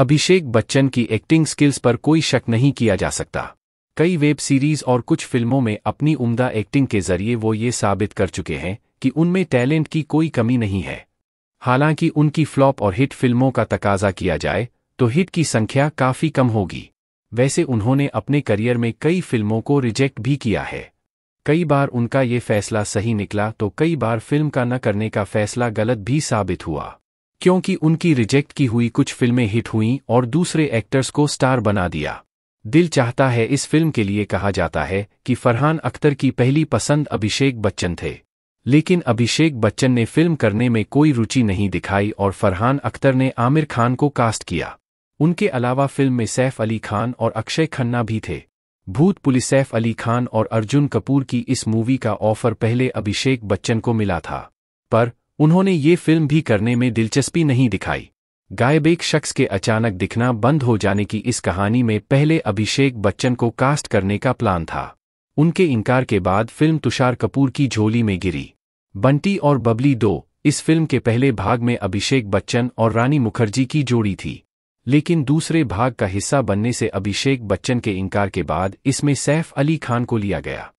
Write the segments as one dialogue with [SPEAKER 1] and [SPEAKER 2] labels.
[SPEAKER 1] अभिषेक बच्चन की acting skills पर कोई शक नहीं किया जा सकता कई वेब सीरीज और कुछ फिल्मों में अपनी उम्दा एक्टिंग के जरिए वो ये साबित कर चुके हैं कि उनमें टैलेंट की कोई कमी नहीं है हालांकि उनकी फ्लॉप और हिट फिल्मों का तकाजा किया जाए तो हिट की संख्या काफ़ी कम होगी वैसे उन्होंने अपने करियर में कई फिल्मों को रिजेक्ट भी किया है कई बार उनका ये फैसला सही निकला तो कई बार फिल्म का न करने का फैसला गलत भी साबित हुआ क्योंकि उनकी रिजेक्ट की हुई कुछ फिल्में हिट हुईं और दूसरे एक्टर्स को स्टार बना दिया दिल चाहता है इस फिल्म के लिए कहा जाता है कि फरहान अख्तर की पहली पसंद अभिषेक बच्चन थे लेकिन अभिषेक बच्चन ने फिल्म करने में कोई रुचि नहीं दिखाई और फरहान अख्तर ने आमिर खान को कास्ट किया उनके अलावा फिल्म में सैफ अली खान और अक्षय खन्ना भी थे भूत पुलिस सैफ अली खान और अर्जुन कपूर की इस मूवी का ऑफर पहले अभिषेक बच्चन को मिला था पर उन्होंने ये फिल्म भी करने में दिलचस्पी नहीं दिखाई गायब एक शख्स के अचानक दिखना बंद हो जाने की इस कहानी में पहले अभिषेक बच्चन को कास्ट करने का प्लान था उनके इनकार के बाद फिल्म तुषार कपूर की झोली में गिरी बंटी और बबली दो इस फिल्म के पहले भाग में अभिषेक बच्चन और रानी मुखर्जी की जोड़ी थी लेकिन दूसरे भाग का हिस्सा बनने से अभिषेक बच्चन के इनकार के बाद इसमें सैफ अली खान को लिया गया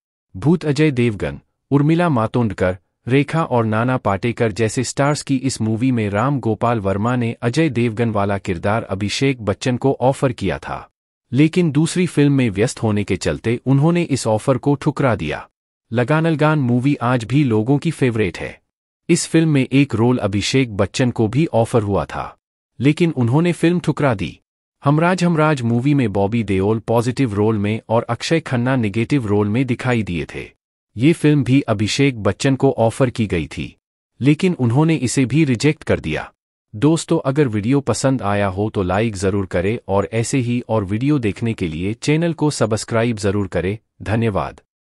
[SPEAKER 1] भूत अजय देवगन उर्मिला मातोंडकर रेखा और नाना पाटेकर जैसे स्टार्स की इस मूवी में राम गोपाल वर्मा ने अजय देवगन वाला किरदार अभिषेक बच्चन को ऑफर किया था लेकिन दूसरी फिल्म में व्यस्त होने के चलते उन्होंने इस ऑफर को ठुकरा दिया लगानलगान मूवी आज भी लोगों की फेवरेट है इस फिल्म में एक रोल अभिषेक बच्चन को भी ऑफर हुआ था लेकिन उन्होंने फिल्म ठुकरा दी हमराज हमराज मूवी में बॉबी देओल पॉजिटिव रोल में और अक्षय खन्ना निगेटिव रोल में दिखाई दिए थे ये फिल्म भी अभिषेक बच्चन को ऑफर की गई थी लेकिन उन्होंने इसे भी रिजेक्ट कर दिया दोस्तों अगर वीडियो पसंद आया हो तो लाइक ज़रूर करें और ऐसे ही और वीडियो देखने के लिए चैनल को सब्सक्राइब ज़रूर करें धन्यवाद